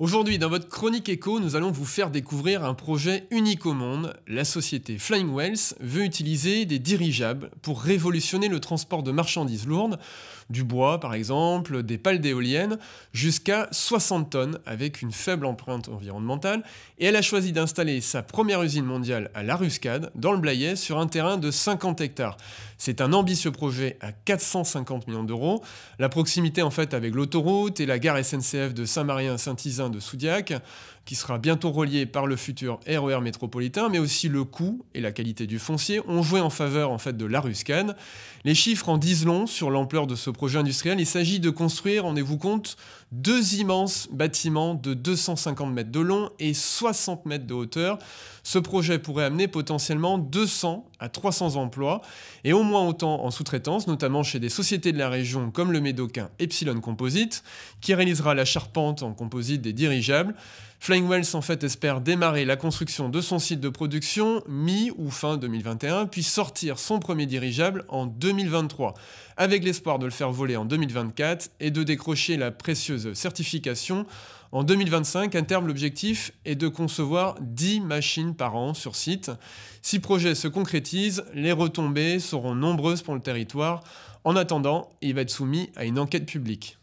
Aujourd'hui, dans votre chronique écho, nous allons vous faire découvrir un projet unique au monde. La société Flying Wells veut utiliser des dirigeables pour révolutionner le transport de marchandises lourdes, du bois par exemple, des pales d'éoliennes, jusqu'à 60 tonnes avec une faible empreinte environnementale. Et elle a choisi d'installer sa première usine mondiale à La Ruscade, dans le Blayais, sur un terrain de 50 hectares. C'est un ambitieux projet à 450 millions d'euros. La proximité en fait avec l'autoroute et la gare SNCF de Saint-Marien-Saint-Isin de Soudiac, qui sera bientôt relié par le futur RER e métropolitain, mais aussi le coût et la qualité du foncier ont joué en faveur en fait de la Ruscane. Les chiffres en disent long sur l'ampleur de ce projet industriel. Il s'agit de construire, rendez-vous compte, deux immenses bâtiments de 250 mètres de long et 60 mètres de hauteur. Ce projet pourrait amener potentiellement 200 à 300 emplois et au moins autant en sous-traitance, notamment chez des sociétés de la région comme le médocain Epsilon Composite, qui réalisera la charpente en composite des dirigeable. Flying Wells en fait espère démarrer la construction de son site de production mi ou fin 2021, puis sortir son premier dirigeable en 2023, avec l'espoir de le faire voler en 2024 et de décrocher la précieuse certification. En 2025, un terme, l'objectif est de concevoir 10 machines par an sur site. Si projet se concrétise, les retombées seront nombreuses pour le territoire. En attendant, il va être soumis à une enquête publique.